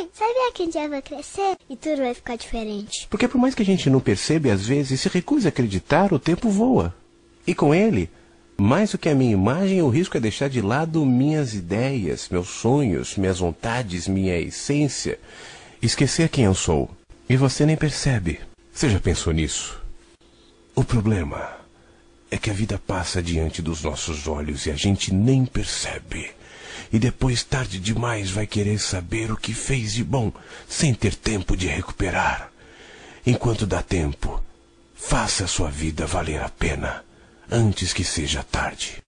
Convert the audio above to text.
Mãe, sabia que um dia eu vou crescer e tudo vai ficar diferente? Porque por mais que a gente não perceba às vezes se recuse a acreditar, o tempo voa. E com ele, mais do que a minha imagem, o risco é deixar de lado minhas ideias, meus sonhos, minhas vontades, minha essência. Esquecer quem eu sou. E você nem percebe. Você já pensou nisso? O problema é que a vida passa diante dos nossos olhos e a gente nem percebe e depois tarde demais vai querer saber o que fez de bom, sem ter tempo de recuperar. Enquanto dá tempo, faça sua vida valer a pena, antes que seja tarde.